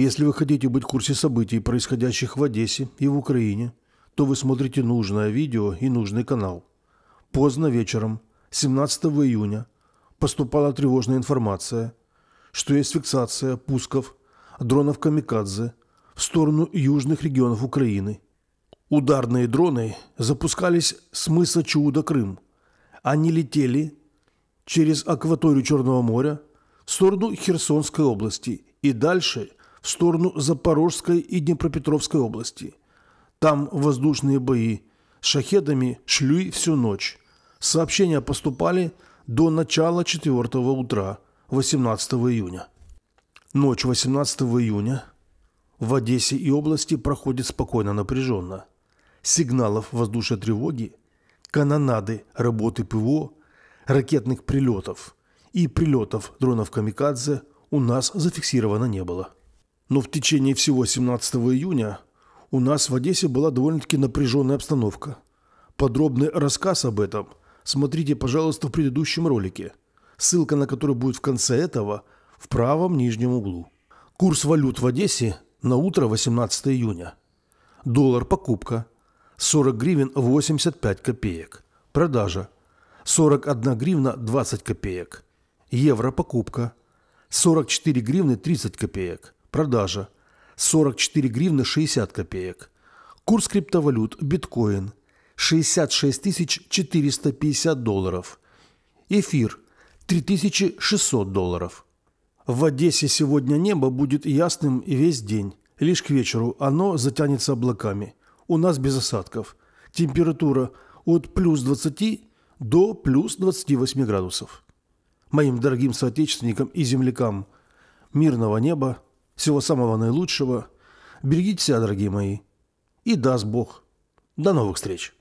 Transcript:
Если вы хотите быть в курсе событий, происходящих в Одессе и в Украине, то вы смотрите нужное видео и нужный канал. Поздно вечером, 17 июня, поступала тревожная информация, что есть фиксация пусков дронов «Камикадзе» в сторону южных регионов Украины. Ударные дроны запускались с мыса Чудо-Крым. Они летели через акваторию Черного моря в сторону Херсонской области и дальше в сторону Запорожской и Днепропетровской области. Там воздушные бои. С шахедами шли всю ночь. Сообщения поступали до начала 4 утра 18 июня. Ночь 18 июня в Одессе и области проходит спокойно напряженно. Сигналов воздушной тревоги, канонады работы ПВО, ракетных прилетов и прилетов дронов «Камикадзе» у нас зафиксировано не было. Но в течение всего 17 июня у нас в Одессе была довольно-таки напряженная обстановка. Подробный рассказ об этом смотрите, пожалуйста, в предыдущем ролике, ссылка на который будет в конце этого, в правом нижнем углу. Курс валют в Одессе на утро 18 июня. Доллар покупка 40 гривен 85 копеек. Продажа 41 гривна 20 копеек. Евро покупка 44 гривны 30 копеек. Продажа. 44 гривны 60 копеек. Курс криптовалют биткоин 66 450 долларов. Эфир 3600 долларов. В Одессе сегодня небо будет ясным весь день. Лишь к вечеру оно затянется облаками. У нас без осадков. Температура от плюс 20 до плюс 28 градусов. Моим дорогим соотечественникам и землякам мирного неба – всего самого наилучшего. Берегите себя, дорогие мои. И даст Бог. До новых встреч.